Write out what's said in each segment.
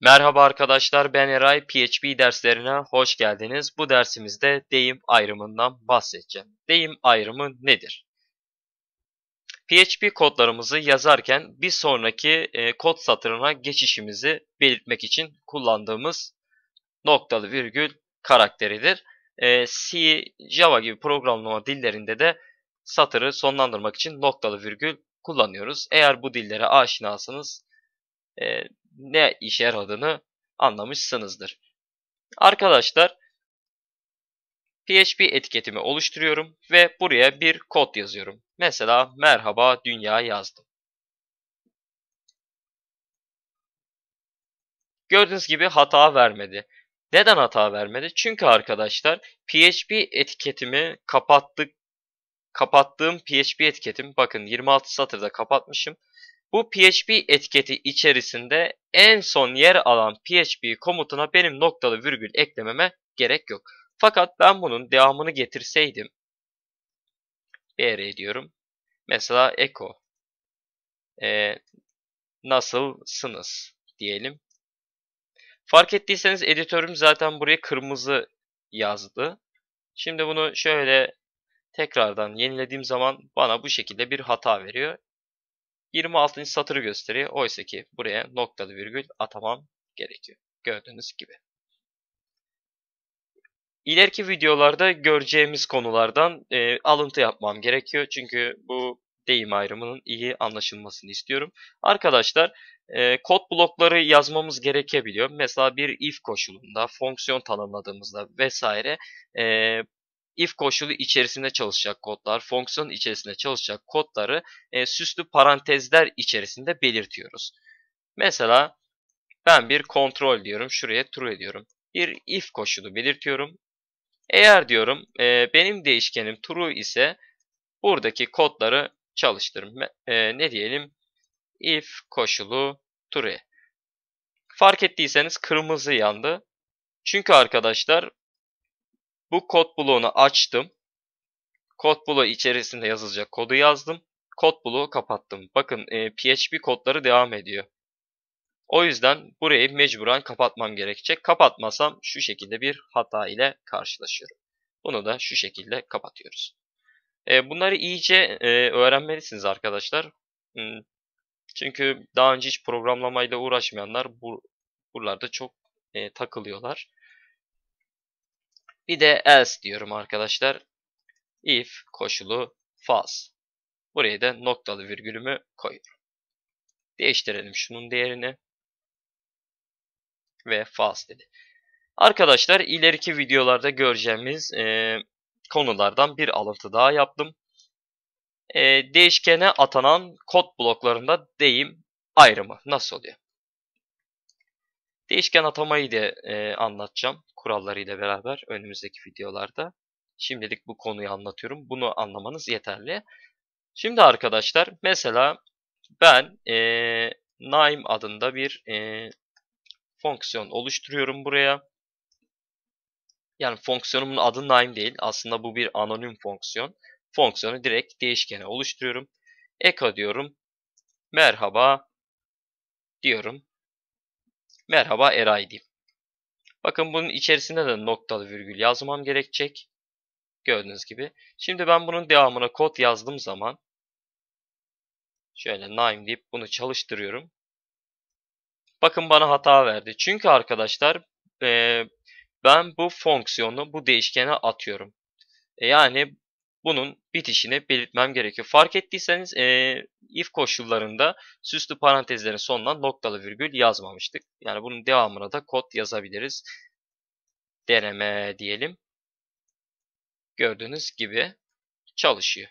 Merhaba arkadaşlar ben Eray PHP derslerine hoş geldiniz. Bu dersimizde deyim ayrımından bahsedeceğim. Deyim ayrımı nedir? PHP kodlarımızı yazarken bir sonraki e, kod satırına geçişimizi belirtmek için kullandığımız noktalı virgül karakteridir. E, C, Java gibi programlama dillerinde de satırı sonlandırmak için noktalı virgül kullanıyoruz. Eğer bu dillere aşinasınız e, ne işe yaradığını anlamışsınızdır. Arkadaşlar PHP etiketimi oluşturuyorum ve buraya bir kod yazıyorum. Mesela merhaba dünya yazdım. Gördüğünüz gibi hata vermedi. Neden hata vermedi? Çünkü arkadaşlar PHP etiketimi kapattık. Kapattığım PHP etiketim bakın 26 satırda kapatmışım. Bu PHP etiketi içerisinde en son yer alan PHP komutuna benim noktalı virgül eklememe gerek yok. Fakat ben bunun devamını getirseydim BR ediyorum. Mesela echo e, nasılsınız diyelim. Fark ettiyseniz editörüm zaten buraya kırmızı yazdı. Şimdi bunu şöyle tekrardan yenilediğim zaman bana bu şekilde bir hata veriyor. 26. satırı gösteriyor. Oysa ki buraya noktalı virgül atamam gerekiyor. Gördüğünüz gibi. İleriki videolarda göreceğimiz konulardan e, alıntı yapmam gerekiyor. Çünkü bu deyim ayrımının iyi anlaşılmasını istiyorum. Arkadaşlar e, kod blokları yazmamız gerekebiliyor. Mesela bir if koşulunda, fonksiyon tanımladığımızda vesaire e, if koşulu içerisinde çalışacak kodlar, fonksiyon içerisinde çalışacak kodları e, süslü parantezler içerisinde belirtiyoruz. Mesela ben bir kontrol diyorum, şuraya true diyorum. Bir if koşulu belirtiyorum. Eğer diyorum e, benim değişkenim true ise buradaki kodları çalıştırırım. E, ne diyelim? If koşulu true. Fark ettiyseniz kırmızı yandı. Çünkü arkadaşlar bu kod bloğunu açtım. Kod bloğu içerisinde yazılacak kodu yazdım. Kod bloğu kapattım. Bakın e, PHP kodları devam ediyor. O yüzden burayı mecburen kapatmam gerekecek. Kapatmasam şu şekilde bir hata ile karşılaşıyorum. Bunu da şu şekilde kapatıyoruz. E, bunları iyice e, öğrenmelisiniz arkadaşlar. Hmm, çünkü daha önce hiç programlamayla uğraşmayanlar bu, buralarda çok e, takılıyorlar. Bir de else diyorum arkadaşlar. If koşulu false. Buraya da noktalı virgülümü koyuyorum. Değiştirelim şunun değerini. Ve false dedi. Arkadaşlar ileriki videolarda göreceğimiz e, konulardan bir alıntı daha yaptım. E, değişkene atanan kod bloklarında deyim ayrımı nasıl oluyor? Değişken atamayı da e, anlatacağım kurallarıyla beraber önümüzdeki videolarda. Şimdilik bu konuyu anlatıyorum. Bunu anlamanız yeterli. Şimdi arkadaşlar mesela ben e, name adında bir e, fonksiyon oluşturuyorum buraya. Yani fonksiyonumun adı Naim değil. Aslında bu bir anonim fonksiyon. Fonksiyonu direkt değişkene oluşturuyorum. Eka diyorum. Merhaba diyorum merhaba Eray diyeyim. Bakın bunun içerisinde de noktalı virgül yazmam gerekecek. Gördüğünüz gibi. Şimdi ben bunun devamına kod yazdığım zaman şöyle name deyip bunu çalıştırıyorum. Bakın bana hata verdi. Çünkü arkadaşlar e, ben bu fonksiyonu bu değişkene atıyorum. E yani bunun bitişini belirtmem gerekiyor. Fark ettiyseniz e, if koşullarında süslü parantezlerin sonuna noktalı virgül yazmamıştık. Yani bunun devamına da kod yazabiliriz. Deneme diyelim. Gördüğünüz gibi çalışıyor.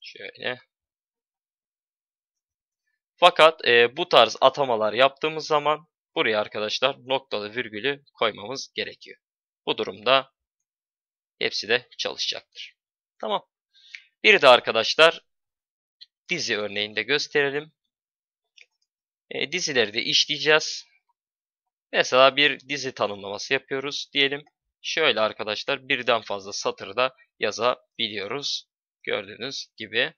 Şöyle. Fakat e, bu tarz atamalar yaptığımız zaman buraya arkadaşlar noktalı virgülü koymamız gerekiyor. Bu durumda Hepsi de çalışacaktır. Tamam. Bir de arkadaşlar dizi örneğinde gösterelim. E, dizileri de işleyeceğiz. Mesela bir dizi tanımlaması yapıyoruz diyelim. Şöyle arkadaşlar birden fazla satırda yazabiliyoruz. Gördüğünüz gibi.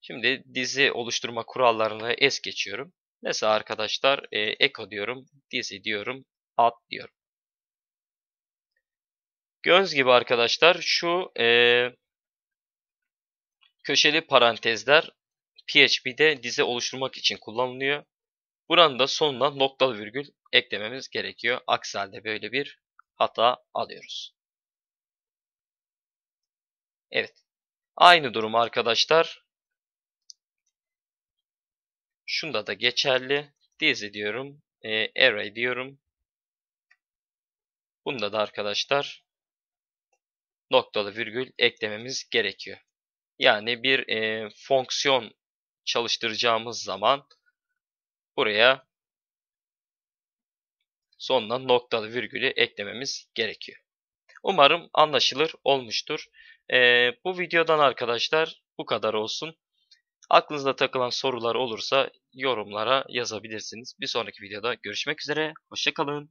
Şimdi dizi oluşturma kurallarını es geçiyorum. Mesela arkadaşlar e, Eko diyorum, dizi diyorum, at diyorum. Gördüğünüz gibi arkadaşlar şu e, köşeli parantezler PHP'de dizi oluşturmak için kullanılıyor. Buranın da sonuna noktalı virgül eklememiz gerekiyor. Aksi halde böyle bir hata alıyoruz. Evet. Aynı durum arkadaşlar Şunda da geçerli. Dizi diyorum. E, array diyorum. Bunda da arkadaşlar noktalı virgül eklememiz gerekiyor. Yani bir e, fonksiyon çalıştıracağımız zaman buraya sonuna noktalı virgülü eklememiz gerekiyor. Umarım anlaşılır olmuştur. E, bu videodan arkadaşlar bu kadar olsun. Aklınızda takılan sorular olursa yorumlara yazabilirsiniz. Bir sonraki videoda görüşmek üzere. Hoşçakalın.